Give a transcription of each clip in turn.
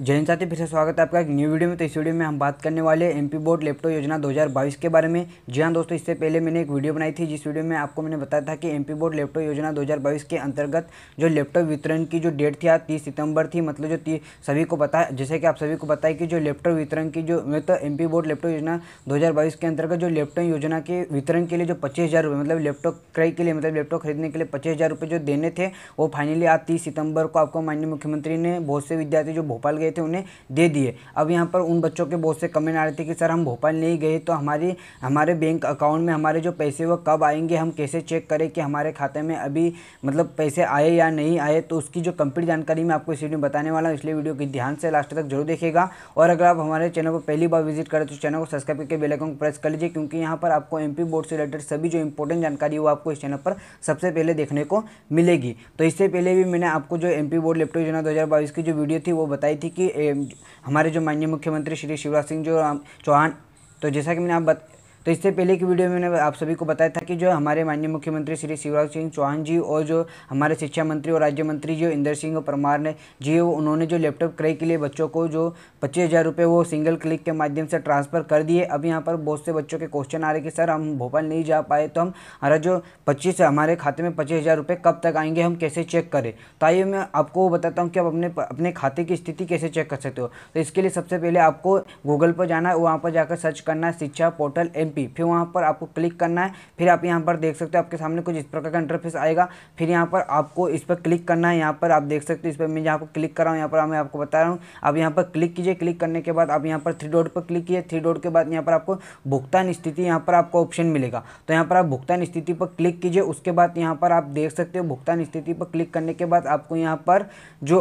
जय हिंद साथी फिर से स्वागत है आपका एक न्यू वीडियो में तो इस वीडियो में हम बात करने वाले एम पी बोर्ड लैपटॉप योजना 2022 के बारे में जी हाँ दोस्तों इससे पहले मैंने एक वीडियो बनाई थी जिस वीडियो में आपको मैंने बताया था कि एम पी बोर्ड लैपटॉप योजना 2022 के अंतर्गत जो लैपटॉप वितरण की जो डेट थी आज तीस सितंबर थी मतलब जो सभी को पता जैसे कि आप सभी को पता कि जो लैपटॉप वितरण की जो तो एम पी बोर्ड लैपटॉप योजना दो के अंतर्गत जो लैपटॉप योजना के वितरण के लिए जो पच्चीस मतलब लैपटॉप क्रय के लिए मतलब लैपटॉप खरीदने के लिए पच्चीस जो देने थे वो फाइनली आज तीस सितंबर को आपको माननीय मुख्यमंत्री ने बहुत से विद्यार्थी जो भोपाल गए गए थे उन्हें दे दिए अब यहाँ पर उन बच्चों के बहुत से कमेंट आ रहे थे कि सर हम भोपाल नहीं गए तो हमारी हमारे बैंक अकाउंट में हमारे जो पैसे वो कब आएंगे हम कैसे चेक करें कि हमारे खाते में अभी मतलब पैसे आए या नहीं आए तो उसकी जो कंप्लीट जानकारी मैं आपको इस वीडियो में बताने वाला हूँ इसलिए वीडियो की ध्यान से लास्ट तक जरूर देखेगा और अगर आप हमारे चैनल को पहली बार विजिट करें तो चैनल को सब्सक्राइब करके बेलाइकन को प्रेस कर लीजिए क्योंकि यहाँ पर आपको एम बोर्ड से रिलेटेड सभी जो इंपॉर्टेंट जानकारी वो आपको इस चैनल पर सबसे पहले देखने को मिलेगी तो इससे पहले भी मैंने आपको जो एम बोर्ड लेपटॉप योजना दो की जो वीडियो थी वो बताई थी कि हमारे जो माननीय मुख्यमंत्री श्री शिवराज सिंह जो चौहान तो जैसा कि मैंने आप बत तो इससे पहले की वीडियो में मैंने आप सभी को बताया था कि जो हमारे माननीय मुख्यमंत्री श्री शिवराज सिंह चौहान जी और जो हमारे शिक्षा मंत्री और राज्य मंत्री जो इंदर सिंह परमार ने जी उन्होंने जो लैपटॉप क्रय के लिए बच्चों को जो पच्चीस हज़ार रुपये वो सिंगल क्लिक के माध्यम से ट्रांसफ़र कर दिए अब यहाँ पर बहुत से बच्चों के क्वेश्चन आ रहे कि सर हम भोपाल नहीं जा पाए तो हम हमारा जो पच्चीस हमारे खाते में पच्चीस हज़ार रुपये कब तक आएंगे हम कैसे चेक करें तो आइए मैं आपको बताता हूँ कि आप अपने अपने खाते की स्थिति कैसे चेक कर सकते हो तो इसके लिए सबसे पहले आपको गूगल पर जाना है वहाँ पर जाकर सर्च करना है शिक्षा पोर्टल एम पी फिर वहाँ पर आपको क्लिक करना है फिर आप यहाँ पर देख सकते हो आपके सामने कुछ इस प्रकार का इंटरफेस आएगा फिर यहाँ पर आपको इस पर क्लिक करना है यहाँ पर आप देख सकते हो इस पर मैं यहाँ पर क्लिक कर रहा हूँ यहाँ पर मैं आपको बता रहा हूँ आप यहाँ पर क्लिक कीजिए क्लिक करने के बाद आप यहाँ पर थ्री डॉट पर क्लिक कीजिए थ्री डॉट के बाद यहाँ पर आपको भुगतान स्थिति यहाँ पर आपको ऑप्शन मिलेगा तो यहाँ पर आप भुगतान स्थिति पर क्लिक कीजिए उसके बाद यहाँ पर आप देख सकते हो भुगतान स्थिति पर क्लिक करने के बाद आपको यहाँ पर जो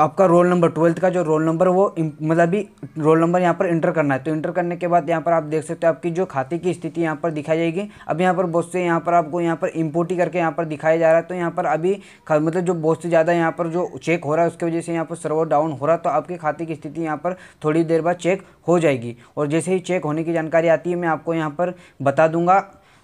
आपका रोल नंबर ट्वेल्थ का जो रोल नंबर वो मतलब भी रोल नंबर यहाँ पर इंटर करना है तो इंटर करने के बाद यहाँ पर आप देख सकते हो आपकी जो खाते की स्थिति यहाँ पर दिखाई जाएगी अब यहाँ पर बहुत से यहाँ पर आपको यहाँ पर इम्पोर्ट ही करके यहाँ पर दिखाया जा रहा है तो यहाँ पर अभी मतलब जो बहुत से ज़्यादा यहाँ पर जो चेक हो रहा है उसकी वजह से यहाँ पर सर्वर डाउन हो रहा तो आपके खाते की स्थिति यहाँ पर थोड़ी देर बाद चेक हो जाएगी और जैसे ही चेक होने की जानकारी आती है मैं आपको यहाँ पर बता दूंगा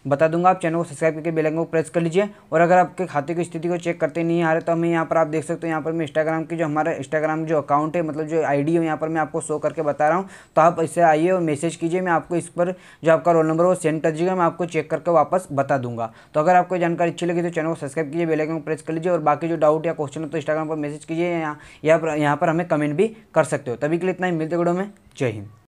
बता दूंगा आप चैनल को सब्सक्राइब करके बेल आइकन को प्रेस कर लीजिए और अगर आपके खाते की स्थिति को चेक करते नहीं आ रहे तो हमें यहाँ पर आप देख सकते हो यहाँ पर मैं इंस्टाग्राम की जो हमारा इंस्टाग्राम जो अकाउंट है मतलब जो आई डी है यहाँ पर मैं आपको शो करके बता रहा हूँ तो आप इससे आइए और मैसेज कीजिए मैं आपको इस पर जो आपका रोल नंबर वो सेंड कर दीजिएगा मैं आपको चेक करके वापस बता दूंगा तो अगर आपको जानकारी अच्छी लगी तो चैनल को सब्सक्राइब कीजिए बेलाइकन को प्रेस कर लीजिए और बाकी जो डाउट या क्वेश्चन है तो इंस्टाग्राम पर मैसेज कीजिए या यहाँ पर हमें कमेंट भी कर सकते हो तभी के लिए इतना ही मिलते वीडियो में जय हिंद